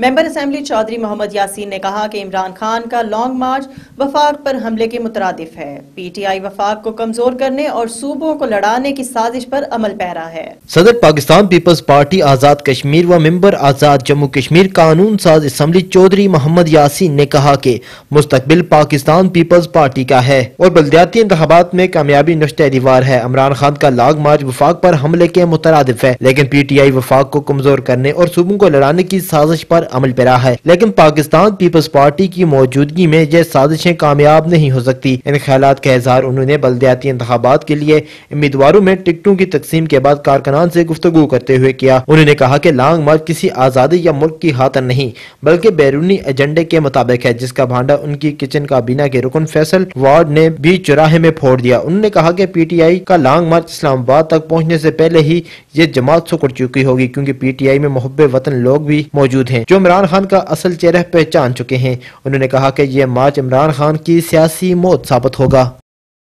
member assembly Chaudhary Mohammad Yasin ने कहा कि इमरान खान का लॉन्ग मार्च वफाक पर हमले के मुतरदफ है पी टी आई वफाक को कमजोर करने और सूबों को लड़ाने की साजिश पर अमल पैरा है सदर पाकिस्तान पीपल्स पार्टी आजाद कश्मीर व मेंबर आजाद जम्मू कश्मीर कानून साज असम्बली चौधरी मोहम्मद यासीन ने कहा की मुस्तकबिल पाकिस्तान पीपल्स पार्टी का है और बल्दियाती इंतबात में कामयाबी नश्त दीवार है इमरान खान का लॉन्ग मार्च वफाक पर हमले के मुतरदफ है लेकिन पी टी आई वफाक को कमजोर करने और सूबों को लड़ाने की साजिश पर पर अमल पैरा है लेकिन पाकिस्तान पीपल्स पार्टी की मौजूदगी में यह साजिशें कामयाब नहीं हो सकती इन ख्याल का इजहार उन्होंने बलदयाती इंतबात के लिए उम्मीदवारों में टिकटों की तकसीम के बाद कारकनान से गुफ्तु करते हुए किया उन्होंने कहा की लॉन्ग मार्च किसी आज़ादी या मुल्क की हाथन नहीं बल्कि बैरूनी एजेंडे के मुताबिक है जिसका भांडा उनकी किचन काबीना के रुकन फैसल वार्ड ने भी चौराहे में फोड़ दिया उन्होंने कहा की पी टी आई का लॉन्ग मार्च इस्लामाबाद तक पहुँचने ऐसी पहले ही ये जमात सुकड़ चुकी होगी क्यूँकी पी टी आई में मोहब्बे वतन लोग भी मौजूद जो जो इमरान खान का असल चेहरा पहचान चुके हैं उन्होंने कहा कि यह मार्च इमरान खान की सियासी मौत साबित होगा